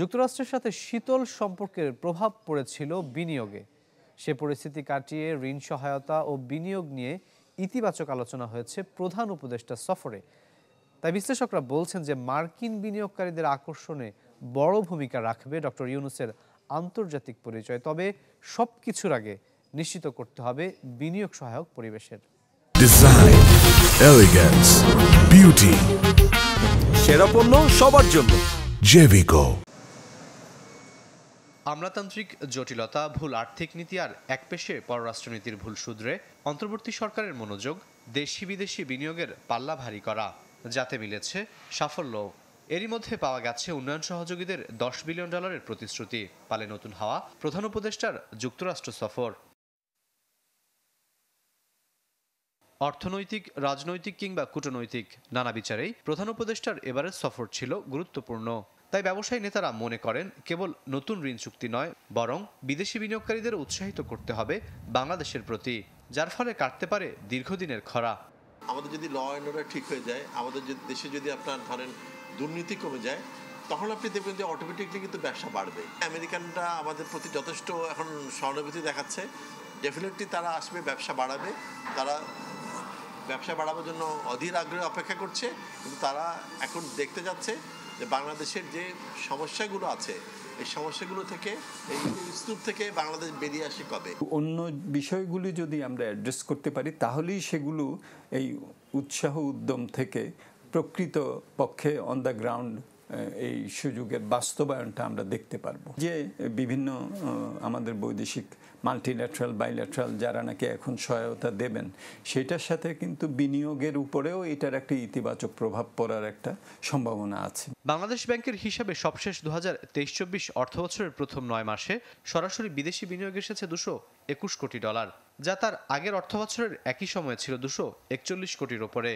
যুক্তরাষ্ট্রের সাথে শীতল সম্পর্কের প্রভাব পড়েছিল বিনিয়োগে সে পরিস্থিতি কাটিয়ে ঋণ সহায়তা ও বিনিয়োগ নিয়ে ইতিবাচক আলোচনা হয়েছে প্রধান উপদেষ্টা সফরে তাই বিশ্লেষকরা বলছেন যে মার্কিন বিনিয়োগকারীদের আকর্ষণে বড় ভূমিকা রাখবে ডক্টর ইউনুসের আন্তর্জাতিক পরিচয় তবে সব কিছুর আগে নিশ্চিত করতে হবে বিনিয়োগ সহায়ক পরিবেশের বিউটি সেরা পণ্য সবার জন্য জেভিকো আমলাতান্ত্রিক জটিলতা ভুল আর্থিক নীতি আর এক পেশে পররাষ্ট্রনীতির ভুল সুদ্রে অন্তর্বর্তী সরকারের মনোযোগ দেশি বিদেশি বিনিয়োগের পাল্লা ভারী করা যাতে মিলেছে সাফল্য এরই মধ্যে পাওয়া গেছে উন্নয়ন সহযোগীদের দশ বিলিয়ন ডলারের প্রতিশ্রুতি পালে নতুন হওয়া প্রধান উপদেষ্টার যুক্তরাষ্ট্র সফর অর্থনৈতিক রাজনৈতিক কিংবা কূটনৈতিক নানা বিচারেই প্রধান উপদেষ্টার এবারের সফর ছিল গুরুত্বপূর্ণ তাই ব্যবসায়ী নেতারা মনে করেন কেবল নতুন ঋণ চুক্তি নয় বরং বিদেশি বিনিয়োগকারীদের উৎসাহিত করতে হবে বাংলাদেশের প্রতি যার ফলে কাটতে পারে দীর্ঘদিনের খরা আমাদের যদি ল অ্যান্ড অর্ডার ঠিক হয়ে যায় আমাদের দেশে যদি আপনার ধরেন দুর্নীতি কমে যায় তখন আপনি দেখবেন যে অটোমেটিকলি কিন্তু ব্যবসা বাড়বে আমেরিকানরা আমাদের প্রতি যথেষ্ট এখন সহানুভূতি দেখাচ্ছে ডেফিনেটলি তারা আসবে ব্যবসা বাড়াবে তারা ব্যবসা বাড়াবার জন্য অধীর আগ্রহে অপেক্ষা করছে কিন্তু তারা এখন দেখতে যাচ্ছে যে বাংলাদেশের যে সমস্যাগুলো আছে এই সমস্যাগুলো থেকে এই স্তূপ থেকে বাংলাদেশ বেরিয়ে আসে কবে অন্য বিষয়গুলি যদি আমরা অ্যাড্রেস করতে পারি তাহলেই সেগুলো এই উৎসাহ উদ্যম থেকে প্রকৃত পক্ষে অন দ্য গ্রাউন্ড এই সুযোগের বাস্তবায়নটা আমরা দেখতে পারবো যে বিভিন্ন আমাদের বৈদেশিক মাল্টিল্যাট্রাল বাইল্যাটারাল যারা নাকি এখন সহায়তা দেবেন সেটার সাথে কিন্তু বিনিয়োগের উপরেও এটার একটা ইতিবাচক প্রভাব পড়ার একটা সম্ভাবনা আছে বাংলাদেশ ব্যাংকের হিসাবে সবশেষ দু হাজার তেইশ চব্বিশ অর্থ বছরের প্রথম নয় মাসে সরাসরি বিদেশি বিনিয়োগ এসেছে দুশো একুশ কোটি ডলার যা তার আগের অর্থ বছরের একই সময়ে ছিল দুশো একচল্লিশ কোটির ওপরে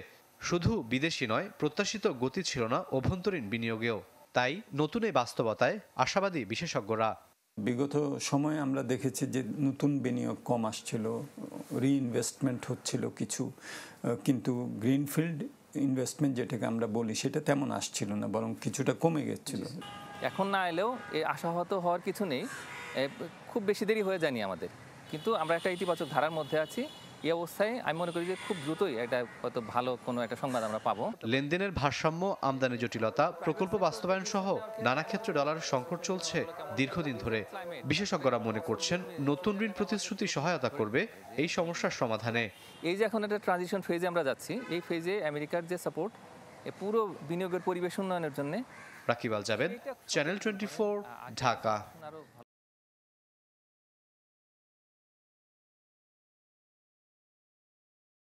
শুধু বিদেশি নয় প্রত্যাশিত গতি ছিল না অভ্যন্তরীণ বিনিয়োগেও তাই নতুন এই বাস্তবতায় আশাবাদী বিশেষজ্ঞরা বিগত সময়ে আমরা দেখেছি যে নতুন বিনিয়োগ কম আসছিল ইনভেস্টমেন্ট হচ্ছিল কিছু কিন্তু গ্রিনফিল্ড ইনভেস্টমেন্ট যেটাকে আমরা বলি সেটা তেমন আসছিল না বরং কিছুটা কমে গেছিল এখন না এলেও এ আশাহত হওয়ার কিছু নেই খুব বেশি দেরি হয়ে যায়নি আমাদের কিন্তু আমরা একটা ইতিবাচক ধারার মধ্যে আছি এই অবস্থায় আমি মনে করি যে খুব দ্রুতই একটা হয়তো ভালো কোনো একটা সংবাদ আমরা পাবো লেনদেনের ভারসাম্য আমদানি জটিলতা প্রকল্প বাস্তবায়ন সহ নানা ক্ষেত্রে ডলারের সংকট চলছে দীর্ঘদিন ধরে বিশেষজ্ঞরা মনে করছেন নতুন ঋণ প্রতিশ্রুতি সহায়তা করবে এই সমস্যার সমাধানে এই যে এখন একটা ট্রানজিশন ফেজে আমরা যাচ্ছি এই ফেজে আমেরিকার যে সাপোর্ট এ পুরো বিনিয়োগের পরিবেশ উন্নয়নের জন্য রাকিব আল চ্যানেল টোয়েন্টি ঢাকা